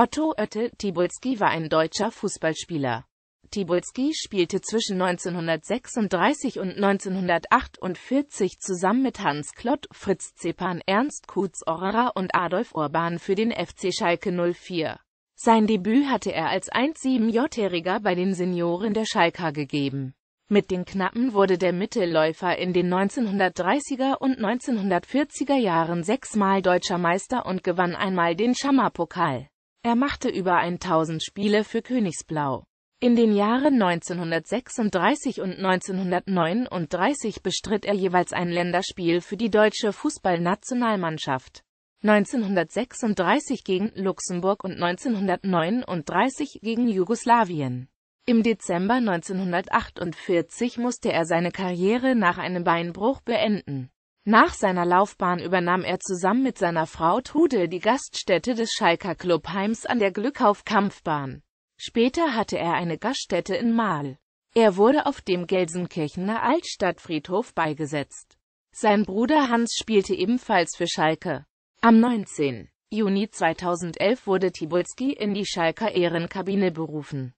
Otto Oette Tibulski war ein deutscher Fußballspieler. Tibulski spielte zwischen 1936 und 1948 zusammen mit Hans Klott, Fritz Zepan, Ernst Kutz-Orrer und Adolf Orban für den FC Schalke 04. Sein Debüt hatte er als 1-7-Jähriger bei den Senioren der Schalker gegeben. Mit den Knappen wurde der Mittelläufer in den 1930er und 1940er Jahren sechsmal deutscher Meister und gewann einmal den Schammerpokal. Er machte über 1000 Spiele für Königsblau. In den Jahren 1936 und 1939 bestritt er jeweils ein Länderspiel für die deutsche Fußballnationalmannschaft. 1936 gegen Luxemburg und 1939 gegen Jugoslawien. Im Dezember 1948 musste er seine Karriere nach einem Beinbruch beenden. Nach seiner Laufbahn übernahm er zusammen mit seiner Frau Tude die Gaststätte des Schalker Clubheims an der Glückauf-Kampfbahn. Später hatte er eine Gaststätte in Mahl. Er wurde auf dem Gelsenkirchener Altstadtfriedhof beigesetzt. Sein Bruder Hans spielte ebenfalls für Schalke. Am 19. Juni 2011 wurde Tibolski in die Schalker Ehrenkabine berufen.